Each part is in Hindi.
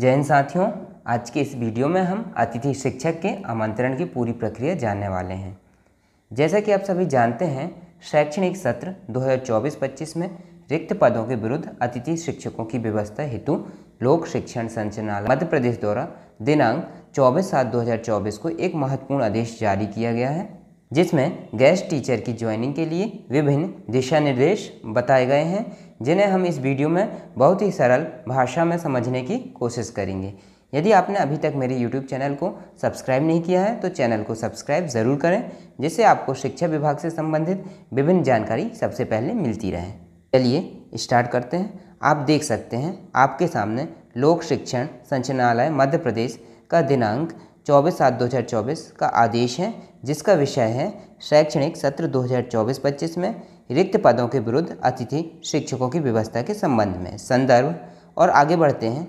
जैन साथियों आज के इस वीडियो में हम अतिथि शिक्षक के आमंत्रण की पूरी प्रक्रिया जानने वाले हैं जैसा कि आप सभी जानते हैं शैक्षणिक सत्र 2024-25 में रिक्त पदों के विरुद्ध अतिथि शिक्षकों की व्यवस्था हेतु लोक शिक्षण संचालनालय मध्य प्रदेश द्वारा दिनांक 24 सात 2024 को एक महत्वपूर्ण आदेश जारी किया गया है जिसमें गेस्ट टीचर की ज्वाइनिंग के लिए विभिन्न दिशा निर्देश बताए गए हैं जिन्हें हम इस वीडियो में बहुत ही सरल भाषा में समझने की कोशिश करेंगे यदि आपने अभी तक मेरे YouTube चैनल को सब्सक्राइब नहीं किया है तो चैनल को सब्सक्राइब ज़रूर करें जिससे आपको शिक्षा विभाग से संबंधित विभिन्न जानकारी सबसे पहले मिलती रहे चलिए स्टार्ट करते हैं आप देख सकते हैं आपके सामने लोक शिक्षण संचनालय मध्य प्रदेश का दिनांक चौबीस सात चौबीस का आदेश है जिसका विषय है शैक्षणिक सत्र 2024-25 में रिक्त पदों के विरुद्ध अतिथि शिक्षकों की व्यवस्था के संबंध में संदर्भ और आगे बढ़ते हैं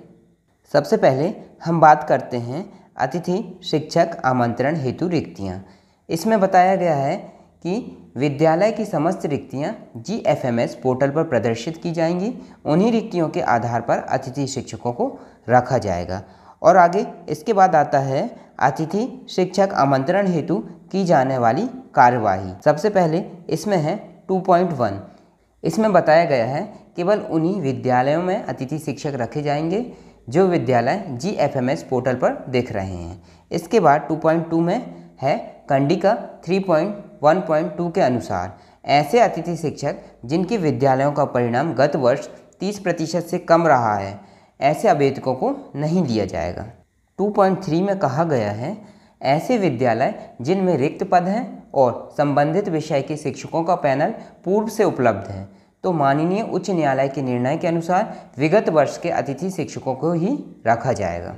सबसे पहले हम बात करते हैं अतिथि शिक्षक आमंत्रण हेतु रिक्तियाँ इसमें बताया गया है कि विद्यालय की समस्त रिक्तियां G F M S portal पर प्रदर्शित की जाएंगी उन्हीं रिक्तियों के आधार पर अतिथि शिक्षकों को रखा जाएगा और आगे इसके बाद आता है अतिथि शिक्षक आमंत्रण हेतु की जाने वाली कार्यवाही सबसे पहले इसमें है 2.1 इसमें बताया गया है केवल उन्हीं विद्यालयों में अतिथि शिक्षक रखे जाएंगे जो विद्यालय G F M S portal पर देख रहे हैं इसके बाद 2.2 में है कंडिका 3.1.2 के अनुसार ऐसे अतिथि शिक्षक जिनके विद्यालयों का परिणाम गत वर्ष 30 प्रतिशत से कम रहा है ऐसे आवेदकों को नहीं दिया जाएगा 2.3 में कहा गया है ऐसे विद्यालय जिनमें रिक्त पद हैं और संबंधित विषय के शिक्षकों का पैनल पूर्व से उपलब्ध है तो माननीय उच्च न्यायालय के निर्णय के अनुसार विगत वर्ष के अतिथि शिक्षकों को ही रखा जाएगा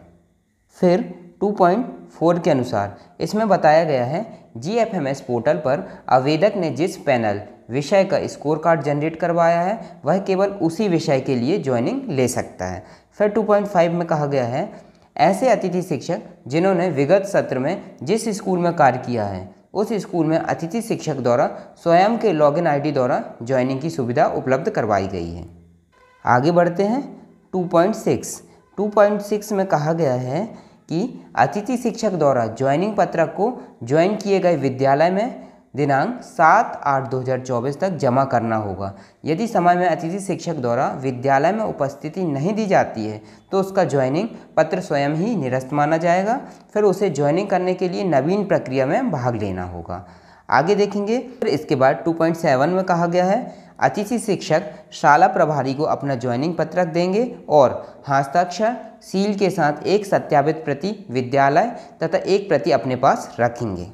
फिर 2.4 के अनुसार इसमें बताया गया है जीएफएमएस पोर्टल पर आवेदक ने जिस पैनल विषय का स्कोर कार्ड जनरेट करवाया है वह केवल उसी विषय के लिए ज्वाइनिंग ले सकता है फिर 2.5 में कहा गया है ऐसे अतिथि शिक्षक जिन्होंने विगत सत्र में जिस स्कूल में कार्य किया है उस स्कूल में अतिथि शिक्षक द्वारा स्वयं के लॉगिन आईडी द्वारा ज्वाइनिंग की सुविधा उपलब्ध करवाई गई है आगे बढ़ते हैं 2.6 2.6 में कहा गया है कि अतिथि शिक्षक द्वारा ज्वाइनिंग पत्रक को ज्वाइन किए गए विद्यालय में दिनांक सात आठ दो हज़ार चौबीस तक जमा करना होगा यदि समय में अतिथि शिक्षक द्वारा विद्यालय में उपस्थिति नहीं दी जाती है तो उसका ज्वाइनिंग पत्र स्वयं ही निरस्त माना जाएगा फिर उसे ज्वाइनिंग करने के लिए नवीन प्रक्रिया में भाग लेना होगा आगे देखेंगे फिर इसके बाद 2.7 में कहा गया है अतिथि शिक्षक शाला प्रभारी को अपना ज्वाइनिंग पत्रक देंगे और हस्ताक्षर सील के साथ एक सत्यापित प्रति विद्यालय तथा एक प्रति अपने पास रखेंगे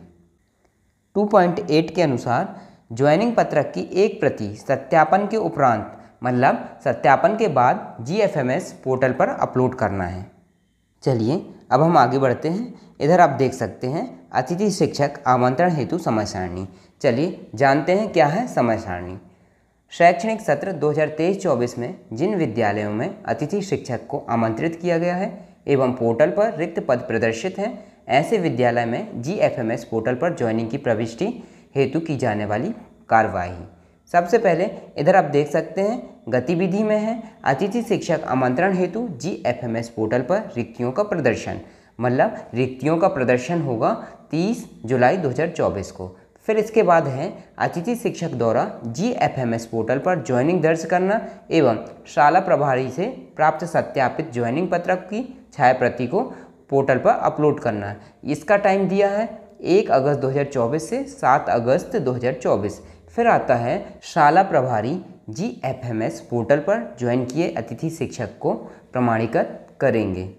2.8 के अनुसार ज्वाइनिंग पत्रक की एक प्रति सत्यापन के उपरांत मतलब सत्यापन के बाद जीएफएमएस पोर्टल पर अपलोड करना है चलिए अब हम आगे बढ़ते हैं इधर आप देख सकते हैं अतिथि शिक्षक आमंत्रण हेतु समय सारणी चलिए जानते हैं क्या है समय सारणी शैक्षणिक सत्र 2023-24 में जिन विद्यालयों में अतिथि शिक्षक को आमंत्रित किया गया है एवं पोर्टल पर रिक्त पद प्रदर्शित हैं ऐसे विद्यालय में जी पोर्टल पर ज्वाइनिंग की प्रविष्टि हेतु की जाने वाली कार्यवाही सबसे पहले इधर आप देख सकते हैं गतिविधि में है अतिथि शिक्षक आमंत्रण हेतु जी पोर्टल पर रिक्तियों का प्रदर्शन मतलब रिक्तियों का प्रदर्शन होगा 30 जुलाई 2024 को फिर इसके बाद है अतिथि शिक्षक द्वारा जी पोर्टल पर ज्वाइनिंग दर्ज करना एवं शाला प्रभारी से प्राप्त सत्यापित ज्वाइनिंग पत्रक की छाया प्रति को पोर्टल पर अपलोड करना है इसका टाइम दिया है एक अगस्त 2024 से सात अगस्त 2024 फिर आता है शाला प्रभारी G F M S portal पर ज्वाइन किए अतिथि शिक्षक को प्रमाणीकृत करेंगे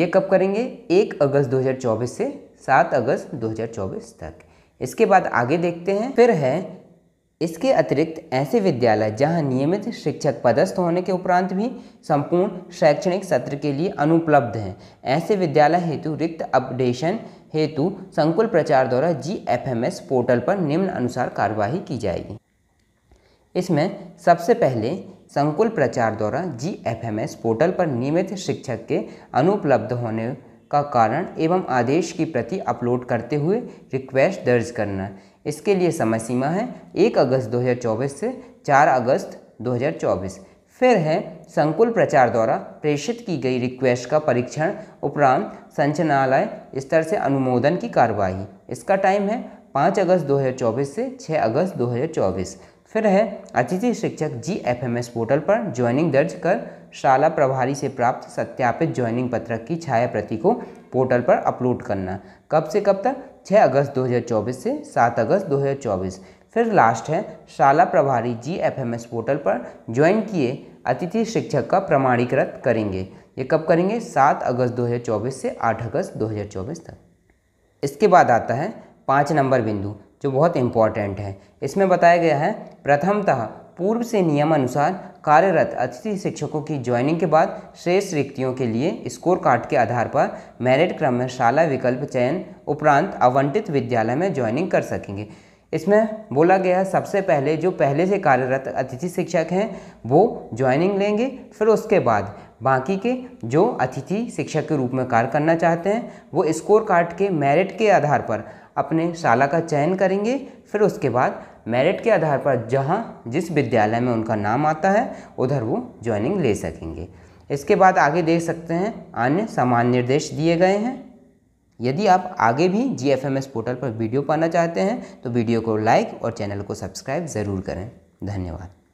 ये कब करेंगे एक अगस्त 2024 से सात अगस्त 2024 तक इसके बाद आगे देखते हैं फिर है इसके अतिरिक्त ऐसे विद्यालय जहां नियमित शिक्षक पदस्थ होने के उपरांत भी संपूर्ण शैक्षणिक सत्र के लिए अनुपलब्ध हैं ऐसे विद्यालय हेतु रिक्त अपडेशन हेतु संकुल प्रचार द्वारा जी एस पोर्टल पर निम्न अनुसार कार्यवाही की जाएगी इसमें सबसे पहले संकुल प्रचार द्वारा जी एस पोर्टल पर नियमित शिक्षक के अनुपलब्ध होने का कारण एवं आदेश की प्रति अपलोड करते हुए रिक्वेस्ट दर्ज करना इसके लिए समय सीमा है एक अगस्त 2024 से चार अगस्त 2024 फिर है संकुल प्रचार द्वारा प्रेषित की गई रिक्वेस्ट का परीक्षण उपरांत संचनालय स्तर से अनुमोदन की कार्यवाही इसका टाइम है पाँच अगस्त 2024 से छः अगस्त 2024 फिर है अतिथि शिक्षक जी एस पोर्टल पर ज्वाइनिंग दर्ज कर शाला प्रभारी से प्राप्त सत्यापित ज्वाइनिंग पत्रक की छाया प्रति को पोर्टल पर अपलोड करना कब से कब तक छः अगस्त 2024 से सात अगस्त 2024 फिर लास्ट है शाला प्रभारी G F M S portal पर ज्वाइन किए अतिथि शिक्षक का प्रमाणीकृत करेंगे ये कब करेंगे सात अगस्त 2024 से आठ अगस्त 2024 तक इसके बाद आता है पाँच नंबर बिंदु जो बहुत इम्पॉर्टेंट है इसमें बताया गया है प्रथमतः पूर्व से नियमानुसार कार्यरत अतिथि शिक्षकों की ज्वाइनिंग के बाद श्रेष्ठ रिक्तियों के लिए स्कोर कार्ड के आधार पर मेरिट क्रम में शाला विकल्प चयन उपरांत आवंटित विद्यालय में ज्वाइनिंग कर सकेंगे इसमें बोला गया सबसे पहले जो पहले से कार्यरत अतिथि शिक्षक हैं वो ज्वाइनिंग लेंगे फिर उसके बाद बाकी के जो अतिथि शिक्षक के रूप में कार्य करना चाहते हैं वो स्कोर कार्ड के मेरिट के आधार पर अपने शाला का चयन करेंगे फिर उसके बाद मेरिट के आधार पर जहाँ जिस विद्यालय में उनका नाम आता है उधर वो ज्वाइनिंग ले सकेंगे इसके बाद आगे देख सकते हैं अन्य समान निर्देश दिए गए हैं यदि आप आगे भी जी पोर्टल पर वीडियो पाना चाहते हैं तो वीडियो को लाइक और चैनल को सब्सक्राइब ज़रूर करें धन्यवाद